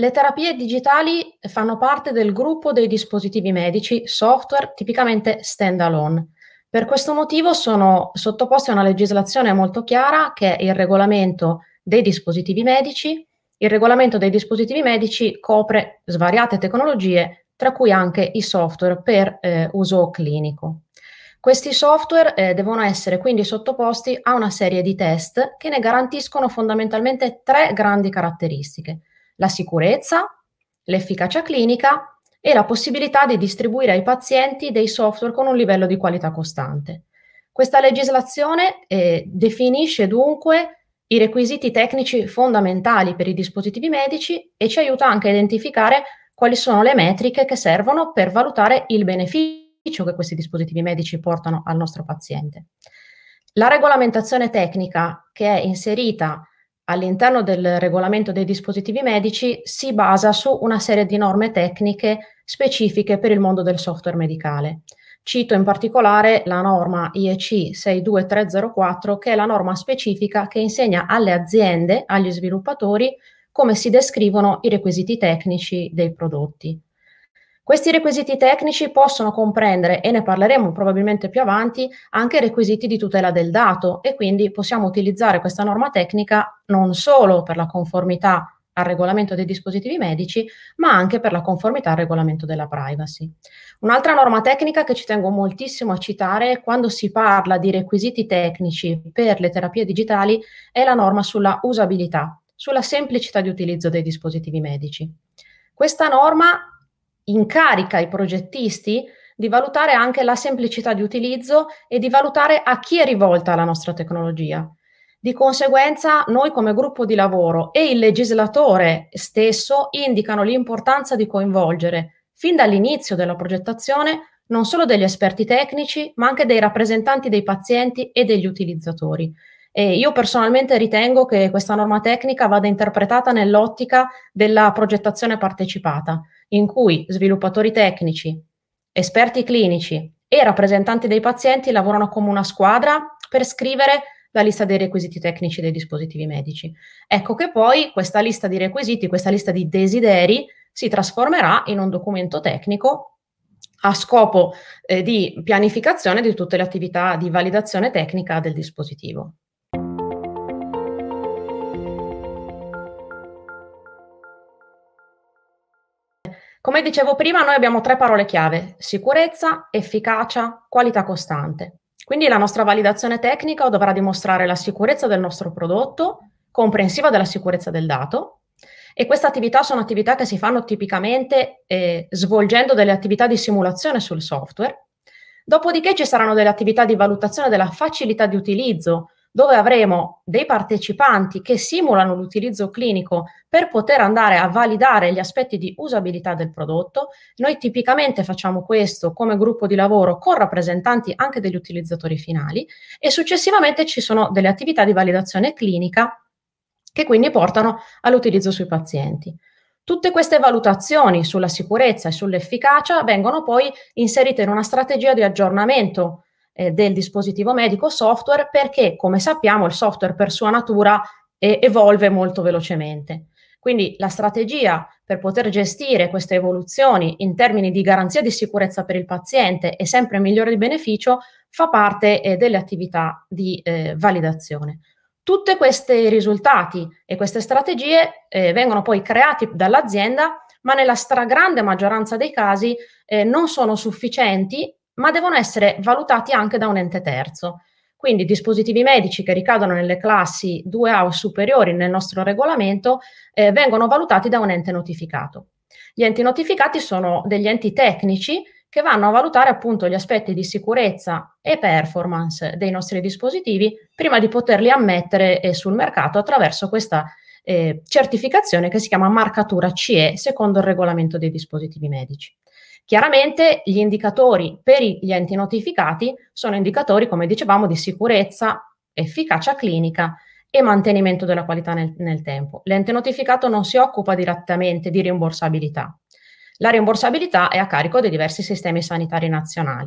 le terapie digitali fanno parte del gruppo dei dispositivi medici software tipicamente standalone. Per questo motivo sono sottoposti a una legislazione molto chiara che è il regolamento dei dispositivi medici. Il regolamento dei dispositivi medici copre svariate tecnologie, tra cui anche i software per eh, uso clinico. Questi software eh, devono essere quindi sottoposti a una serie di test che ne garantiscono fondamentalmente tre grandi caratteristiche la sicurezza, l'efficacia clinica e la possibilità di distribuire ai pazienti dei software con un livello di qualità costante. Questa legislazione eh, definisce dunque i requisiti tecnici fondamentali per i dispositivi medici e ci aiuta anche a identificare quali sono le metriche che servono per valutare il beneficio che questi dispositivi medici portano al nostro paziente. La regolamentazione tecnica che è inserita all'interno del regolamento dei dispositivi medici si basa su una serie di norme tecniche specifiche per il mondo del software medicale. Cito in particolare la norma IEC 62304 che è la norma specifica che insegna alle aziende, agli sviluppatori, come si descrivono i requisiti tecnici dei prodotti. Questi requisiti tecnici possono comprendere, e ne parleremo probabilmente più avanti, anche requisiti di tutela del dato e quindi possiamo utilizzare questa norma tecnica non solo per la conformità al regolamento dei dispositivi medici, ma anche per la conformità al regolamento della privacy. Un'altra norma tecnica che ci tengo moltissimo a citare quando si parla di requisiti tecnici per le terapie digitali è la norma sulla usabilità, sulla semplicità di utilizzo dei dispositivi medici. Questa norma incarica i progettisti di valutare anche la semplicità di utilizzo e di valutare a chi è rivolta la nostra tecnologia. Di conseguenza, noi come gruppo di lavoro e il legislatore stesso indicano l'importanza di coinvolgere fin dall'inizio della progettazione non solo degli esperti tecnici, ma anche dei rappresentanti dei pazienti e degli utilizzatori. E io personalmente ritengo che questa norma tecnica vada interpretata nell'ottica della progettazione partecipata, in cui sviluppatori tecnici, esperti clinici e rappresentanti dei pazienti lavorano come una squadra per scrivere la lista dei requisiti tecnici dei dispositivi medici. Ecco che poi questa lista di requisiti, questa lista di desideri si trasformerà in un documento tecnico a scopo eh, di pianificazione di tutte le attività di validazione tecnica del dispositivo. Come dicevo prima, noi abbiamo tre parole chiave, sicurezza, efficacia, qualità costante. Quindi la nostra validazione tecnica dovrà dimostrare la sicurezza del nostro prodotto, comprensiva della sicurezza del dato, e queste attività sono attività che si fanno tipicamente eh, svolgendo delle attività di simulazione sul software. Dopodiché ci saranno delle attività di valutazione della facilità di utilizzo, dove avremo dei partecipanti che simulano l'utilizzo clinico per poter andare a validare gli aspetti di usabilità del prodotto. Noi tipicamente facciamo questo come gruppo di lavoro con rappresentanti anche degli utilizzatori finali e successivamente ci sono delle attività di validazione clinica che quindi portano all'utilizzo sui pazienti. Tutte queste valutazioni sulla sicurezza e sull'efficacia vengono poi inserite in una strategia di aggiornamento eh, del dispositivo medico software perché, come sappiamo, il software per sua natura eh, evolve molto velocemente. Quindi la strategia per poter gestire queste evoluzioni in termini di garanzia di sicurezza per il paziente e sempre migliore il beneficio fa parte eh, delle attività di eh, validazione. Tutti questi risultati e queste strategie eh, vengono poi creati dall'azienda, ma nella stragrande maggioranza dei casi eh, non sono sufficienti ma devono essere valutati anche da un ente terzo. Quindi dispositivi medici che ricadono nelle classi 2A o superiori nel nostro regolamento eh, vengono valutati da un ente notificato. Gli enti notificati sono degli enti tecnici che vanno a valutare appunto gli aspetti di sicurezza e performance dei nostri dispositivi prima di poterli ammettere eh, sul mercato attraverso questa eh, certificazione che si chiama marcatura CE secondo il regolamento dei dispositivi medici. Chiaramente gli indicatori per gli enti notificati sono indicatori, come dicevamo, di sicurezza, efficacia clinica e mantenimento della qualità nel, nel tempo. L'ente notificato non si occupa direttamente di rimborsabilità. La rimborsabilità è a carico dei diversi sistemi sanitari nazionali.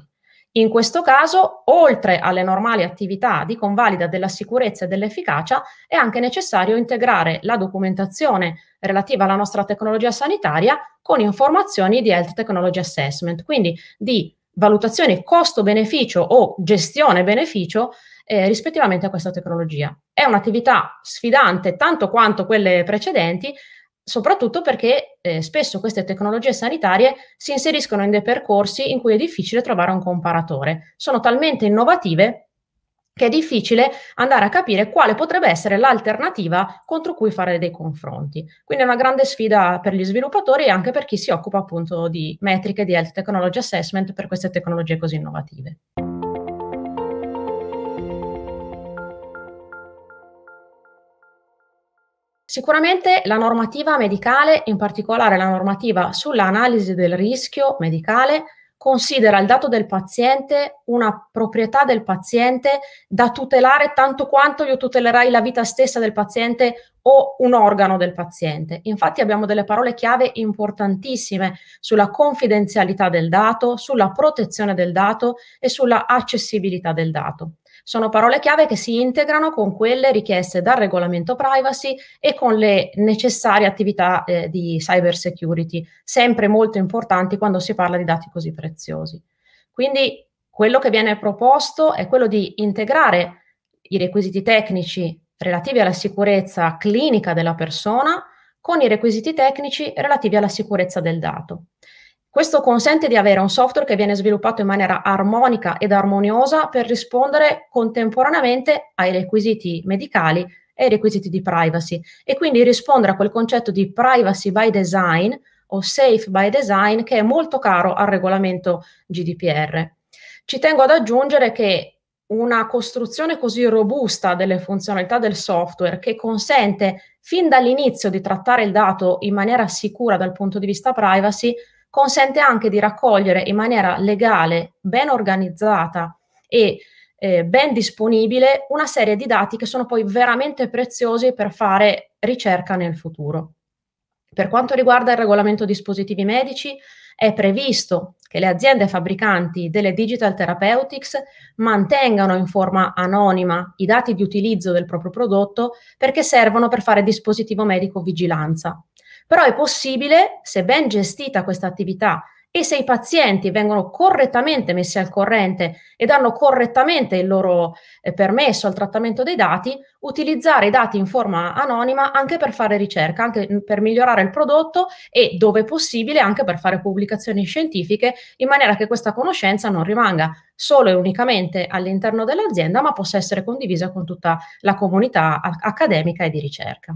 In questo caso, oltre alle normali attività di convalida della sicurezza e dell'efficacia, è anche necessario integrare la documentazione relativa alla nostra tecnologia sanitaria con informazioni di Health Technology Assessment, quindi di valutazione costo-beneficio o gestione-beneficio eh, rispettivamente a questa tecnologia. È un'attività sfidante tanto quanto quelle precedenti, soprattutto perché eh, spesso queste tecnologie sanitarie si inseriscono in dei percorsi in cui è difficile trovare un comparatore. Sono talmente innovative che è difficile andare a capire quale potrebbe essere l'alternativa contro cui fare dei confronti. Quindi è una grande sfida per gli sviluppatori e anche per chi si occupa appunto di metriche di health technology assessment per queste tecnologie così innovative. Sicuramente la normativa medicale, in particolare la normativa sull'analisi del rischio medicale, considera il dato del paziente una proprietà del paziente da tutelare tanto quanto io tutelerai la vita stessa del paziente o un organo del paziente. Infatti abbiamo delle parole chiave importantissime sulla confidenzialità del dato, sulla protezione del dato e sulla accessibilità del dato. Sono parole chiave che si integrano con quelle richieste dal regolamento privacy e con le necessarie attività eh, di cyber security, sempre molto importanti quando si parla di dati così preziosi. Quindi quello che viene proposto è quello di integrare i requisiti tecnici relativi alla sicurezza clinica della persona con i requisiti tecnici relativi alla sicurezza del dato. Questo consente di avere un software che viene sviluppato in maniera armonica ed armoniosa per rispondere contemporaneamente ai requisiti medicali e ai requisiti di privacy e quindi rispondere a quel concetto di privacy by design o safe by design che è molto caro al regolamento GDPR. Ci tengo ad aggiungere che una costruzione così robusta delle funzionalità del software che consente fin dall'inizio di trattare il dato in maniera sicura dal punto di vista privacy consente anche di raccogliere in maniera legale, ben organizzata e eh, ben disponibile una serie di dati che sono poi veramente preziosi per fare ricerca nel futuro. Per quanto riguarda il regolamento dispositivi medici, è previsto che le aziende fabbricanti delle digital therapeutics mantengano in forma anonima i dati di utilizzo del proprio prodotto perché servono per fare dispositivo medico vigilanza. Però è possibile, se ben gestita questa attività e se i pazienti vengono correttamente messi al corrente e danno correttamente il loro eh, permesso al trattamento dei dati, utilizzare i dati in forma anonima anche per fare ricerca, anche per migliorare il prodotto e, dove possibile, anche per fare pubblicazioni scientifiche in maniera che questa conoscenza non rimanga solo e unicamente all'interno dell'azienda, ma possa essere condivisa con tutta la comunità accademica e di ricerca.